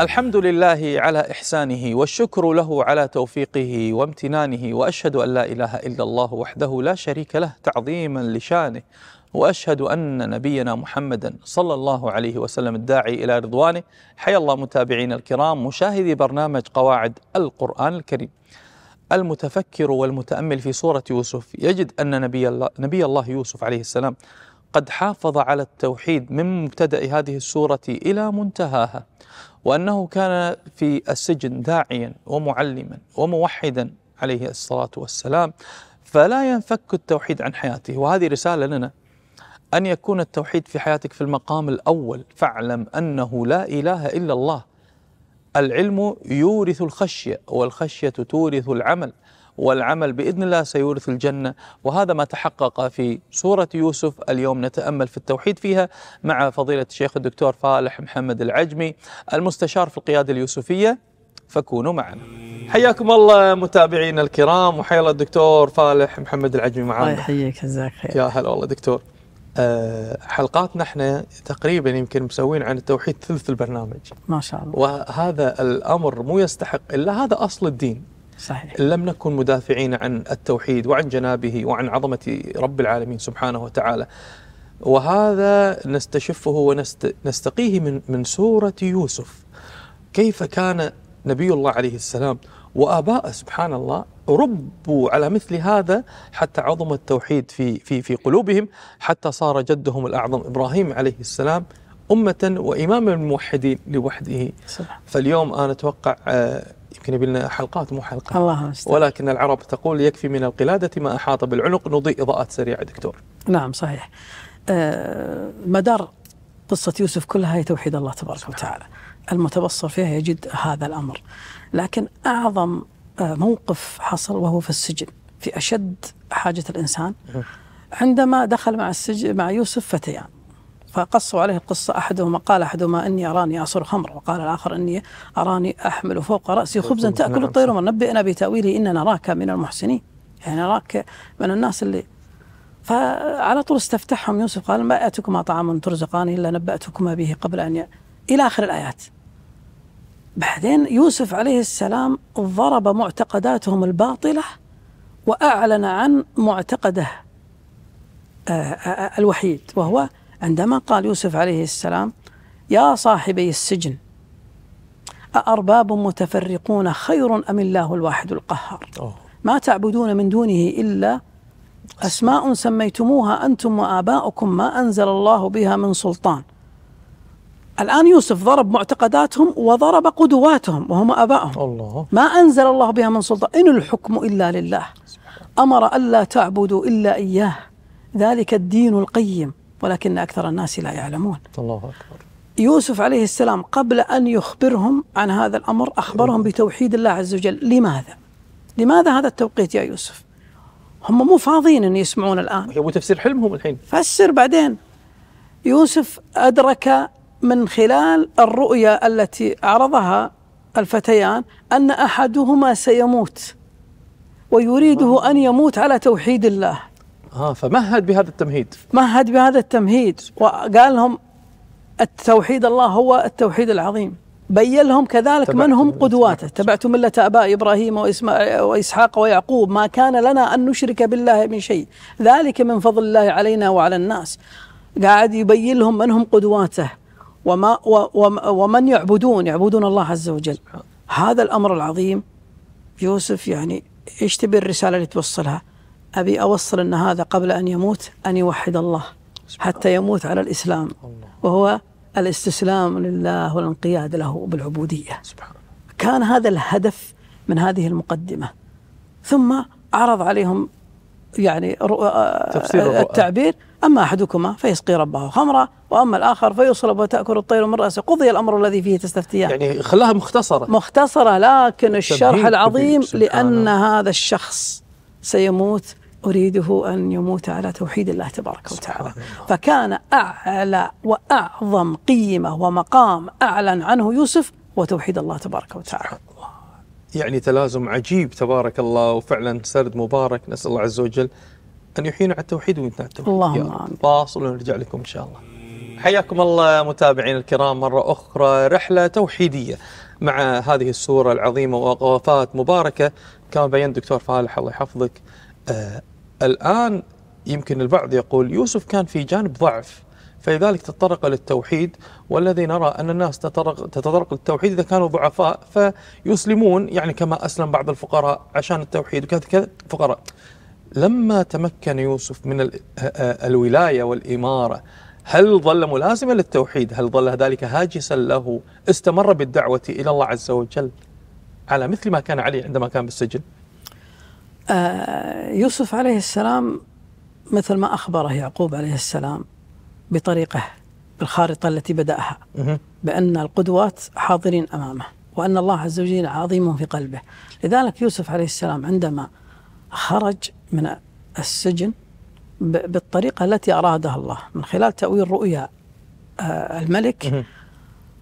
الحمد لله على إحسانه والشكر له على توفيقه وامتنانه وأشهد أن لا إله إلا الله وحده لا شريك له تعظيما لشانه وأشهد أن نبينا محمدا صلى الله عليه وسلم الداعي إلى رضوانه حيا الله متابعين الكرام مشاهدي برنامج قواعد القرآن الكريم المتفكر والمتأمل في سورة يوسف يجد أن نبي الله, نبي الله يوسف عليه السلام قد حافظ على التوحيد من مبتدأ هذه السورة إلى منتهاها وأنه كان في السجن داعيا ومعلما وموحدا عليه الصلاة والسلام فلا ينفك التوحيد عن حياته وهذه رسالة لنا أن يكون التوحيد في حياتك في المقام الأول فاعلم أنه لا إله إلا الله العلم يورث الخشية والخشية تورث العمل والعمل باذن الله سيورث الجنه وهذا ما تحقق في سوره يوسف اليوم نتامل في التوحيد فيها مع فضيله الشيخ الدكتور فالح محمد العجمي المستشار في القياده اليوسفيه فكونوا معنا. حياكم الله متابعينا الكرام وحيا الله الدكتور فالح محمد العجمي معنا. الله يحييك جزاك خير. يا هلا والله دكتور. آه، حلقاتنا احنا تقريبا يمكن مسوين عن التوحيد ثلث البرنامج ما شاء الله وهذا الامر مو يستحق الا هذا اصل الدين صحيح. لم نكن مدافعين عن التوحيد وعن جنابه وعن عظمة رب العالمين سبحانه وتعالى وهذا نستشفه ونستقيه من من سورة يوسف كيف كان نبي الله عليه السلام وآباء سبحان الله ربوا على مثل هذا حتى عظم التوحيد في في في قلوبهم حتى صار جدهم الأعظم إبراهيم عليه السلام أمة وإمام الموحدين لوحده صح. فاليوم أنا أتوقع آه، يمكن يبي لنا حلقات مو حلقه الله مستعد. ولكن العرب تقول يكفي من القلاده ما احاط بالعنق نضيء اضاءات سريعه دكتور نعم صحيح آه، مدار قصه يوسف كلها هي توحيد الله تبارك نعم. وتعالى المتبصر فيها يجد هذا الامر لكن اعظم آه، موقف حصل وهو في السجن في اشد حاجه الانسان أه. عندما دخل مع السجن مع يوسف فتيان فقصوا عليه القصة أحدهما قال أحدهما إني أراني أصر خمر وقال الآخر إني أراني أحمل فوق رأسي خبزا تأكل نعم، الطير من نبئنا بتأويله إن نراك من المحسنين يعني نراك من الناس اللي فعلى طول استفتحهم يوسف قال ما أتكما طعام ترزقان إلا نبأتكما به قبل أن ي... إلى آخر الآيات بعدين يوسف عليه السلام ضرب معتقداتهم الباطلة وأعلن عن معتقده آه، آه، آه، الوحيد وهو عندما قال يوسف عليه السلام يا صاحبي السجن أأرباب متفرقون خير أم الله الواحد القهار ما تعبدون من دونه إلا أسماء سميتموها أنتم وآباؤكم ما أنزل الله بها من سلطان الآن يوسف ضرب معتقداتهم وضرب قدواتهم وهم آبائهم الله. ما أنزل الله بها من سلطان إن الحكم إلا لله أمر ألا تعبدوا إلا إياه ذلك الدين القيم ولكن أكثر الناس لا يعلمون الله أكبر يوسف عليه السلام قبل أن يخبرهم عن هذا الأمر أخبرهم بتوحيد الله عز وجل لماذا؟ لماذا هذا التوقيت يا يوسف؟ هم مو فاضيين أن يسمعون الآن يبغوا تفسير حلمهم الحين فسر بعدين يوسف أدرك من خلال الرؤيا التي عرضها الفتيان أن أحدهما سيموت ويريده نعم. أن يموت على توحيد الله اه فمهد بهذا التمهيد مهد بهذا التمهيد وقال لهم التوحيد الله هو التوحيد العظيم بين لهم كذلك من هم قدواته تبعت ملة أباء إبراهيم وإسحاق ويعقوب ما كان لنا أن نشرك بالله من شيء ذلك من فضل الله علينا وعلى الناس قاعد يبين لهم من هم قدواته وما ومن يعبدون يعبدون الله عز وجل هذا الأمر العظيم يوسف يعني ايش تبي الرسالة اللي توصلها أبي أوصل أن هذا قبل أن يموت أن يوحد الله حتى يموت على الإسلام وهو الاستسلام لله والانقياد له بالعبودية كان هذا الهدف من هذه المقدمة ثم عرض عليهم يعني آه، تفسير التعبير أما أحدكما فيسقي ربه خمرا وأما الآخر فيصلب وتأكل الطير من رأسه قضي الأمر الذي فيه تستفتيان يعني خلاها مختصرة مختصرة لكن الشرح العظيم لأن آه، نعم. هذا الشخص سيموت أريده أن يموت على توحيد الله تبارك وتعالى فكان أعلى وأعظم قيمة ومقام أعلن عنه يوسف وتوحيد الله تبارك وتعالى يعني تلازم عجيب تبارك الله وفعلا سرد مبارك نسأل الله عز وجل أن يحيينا على التوحيد ويثنى التوحيد اللهم آمين فاصل ونرجع لكم إن شاء الله حياكم الله متابعين الكرام مرة أخرى رحلة توحيدية مع هذه السورة العظيمة ووقفات مباركة كما بين الدكتور فالح الله يحفظك آه، الآن يمكن البعض يقول يوسف كان في جانب ضعف فلذلك تطرق للتوحيد والذي نرى أن الناس تتطرق, تتطرق للتوحيد إذا كانوا ضعفاء فيسلمون يعني كما أسلم بعض الفقراء عشان التوحيد وكذا كذا فقراء لما تمكن يوسف من الولاية والإمارة هل ظل ملازما للتوحيد هل ظل ذلك هاجسا له استمر بالدعوة إلى الله عز وجل على مثل ما كان عليه عندما كان بالسجن آه، يوسف عليه السلام مثل ما أخبره يعقوب عليه السلام بطريقه بالخارطة التي بدأها بأن القدوات حاضرين أمامه وأن الله عز وجل عظيم في قلبه لذلك يوسف عليه السلام عندما خرج من السجن بالطريقة التي أرادها الله من خلال تأويل رؤيا آه، الملك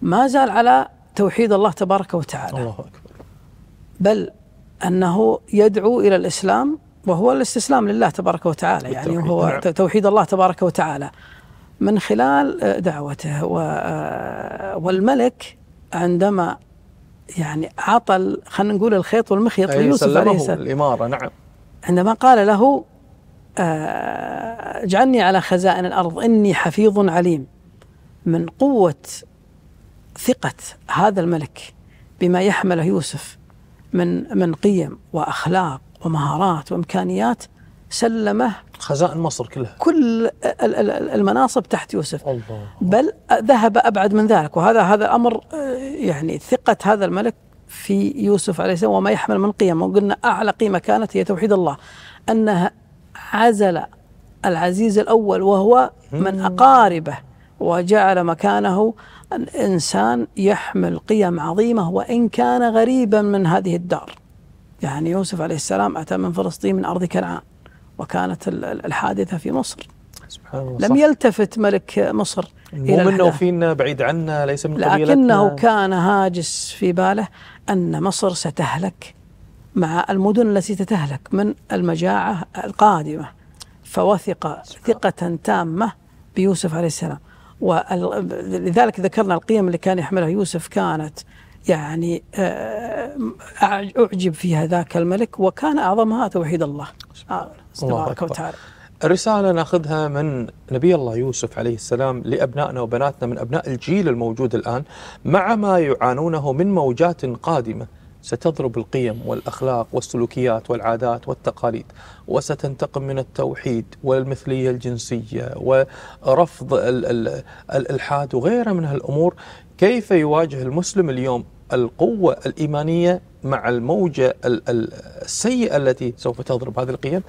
ما زال على توحيد الله تبارك وتعالى الله أكبر بل أنه يدعو إلى الإسلام وهو الاستسلام لله تبارك وتعالى يعني هو نعم. توحيد الله تبارك وتعالى من خلال آه، دعوته آه، والملك عندما يعني عطى خلينا نقول الخيط والمخيط ليوسف عليه السلام الإمارة نعم عندما قال له آه، اجعلني على خزائن الأرض إني حفيظ عليم من قوة ثقة هذا الملك بما يحمله يوسف من من قيم واخلاق ومهارات وامكانيات سلمه خزائن مصر كلها كل المناصب تحت يوسف الله بل ذهب ابعد من ذلك وهذا هذا امر آه، يعني ثقه هذا الملك في يوسف عليه السلام وما يحمل من قيم وقلنا اعلى قيمه كانت هي توحيد الله انها عزل العزيز الاول وهو من اقاربه وجعل مكانه الإنسان يحمل قيم عظيمة وإن كان غريبا من هذه الدار يعني يوسف عليه السلام أتى من فلسطين من أرض كنعان وكانت الحادثة في مصر سبحان الله لم يلتفت ملك مصر مو منه فينا بعيد عنا ليس من قبيلتنا لكنه كان هاجس في باله أن مصر ستهلك مع المدن التي تتهلك من المجاعة القادمة فوثق ثقة تامة بيوسف عليه السلام ولذلك ذكرنا القيم اللي كان يحملها يوسف كانت يعني آه، أعجب فيها ذاك الملك وكان أعظمها توحيد الله آه، تبارك وتعالى الرسالة ناخذها من نبي الله يوسف عليه السلام لأبنائنا وبناتنا من أبناء الجيل الموجود الآن مع ما يعانونه من موجات قادمة ستضرب القيم والأخلاق والسلوكيات والعادات والتقاليد وستنتقم من التوحيد والمثلية الجنسية ورفض الإلحاد وغيرها من هالأمور كيف يواجه المسلم اليوم القوة الإيمانية مع الموجة السيئة التي سوف تضرب هذه القيم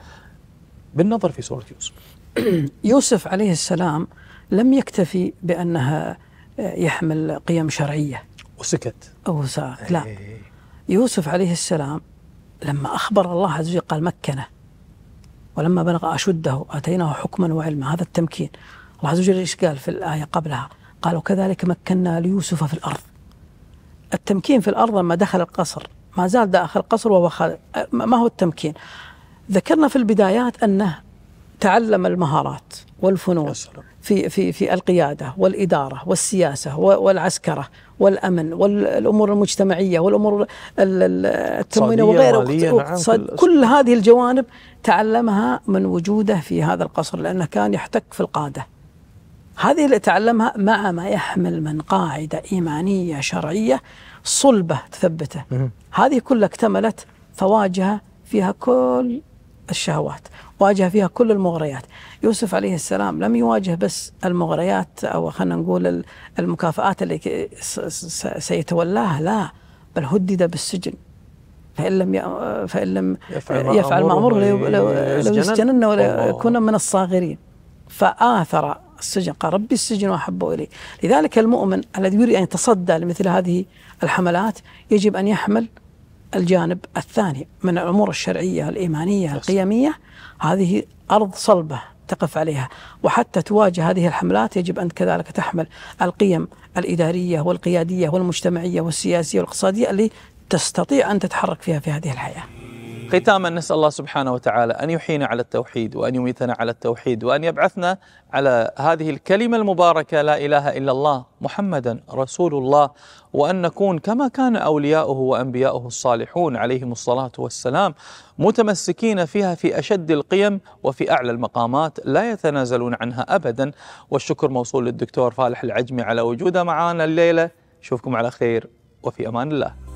بالنظر في سورة يوسف يوسف عليه السلام لم يكتفي بأنها يحمل قيم شرعية وسكت أو سكت لا إيه. يوسف عليه السلام لما أخبر الله عز وجل قال مكنه ولما بلغ أشده آتيناه حكما وعلما هذا التمكين الله عز وجل إيش قال في الآية قبلها قال وكذلك مكنا ليوسف في الأرض التمكين في الأرض لما دخل القصر ما زال داخل القصر وهو ما هو التمكين ذكرنا في البدايات أنه تعلم المهارات والفنون في في في القياده والاداره والسياسه والعسكره والامن والامور المجتمعيه والامور التموينيه وغيره نعم كل هذه الجوانب تعلمها من وجوده في هذا القصر لانه كان يحتك في القاده هذه اللي تعلمها مع ما يحمل من قاعده ايمانيه شرعيه صلبه تثبته هذه كلها اكتملت فواجهه فيها كل الشهوات واجه فيها كل المغريات يوسف عليه السلام لم يواجه بس المغريات أو خلينا نقول المكافآت اللي سيتولاها لا بل هدد بالسجن فإن لم فإن لم يفعل ما لو لو يسجنن ويكون من الصاغرين فآثر السجن قال ربي السجن أحب إلي لذلك المؤمن الذي يريد أن يتصدى لمثل هذه الحملات يجب أن يحمل الجانب الثاني من الامور الشرعيه الايمانيه القيميه هذه ارض صلبه تقف عليها وحتى تواجه هذه الحملات يجب ان كذلك تحمل القيم الاداريه والقياديه والمجتمعيه والسياسيه والاقتصاديه اللي تستطيع ان تتحرك فيها في هذه الحياه. ختاما نسأل الله سبحانه وتعالى أن يحيينا على التوحيد وأن يميتنا على التوحيد وأن يبعثنا على هذه الكلمة المباركة لا إله إلا الله محمدا رسول الله وأن نكون كما كان أولياؤه وأنبياؤه الصالحون عليهم الصلاة والسلام متمسكين فيها في أشد القيم وفي أعلى المقامات لا يتنازلون عنها أبدا والشكر موصول للدكتور فالح العجمي على وجوده معنا الليلة أشوفكم على خير وفي أمان الله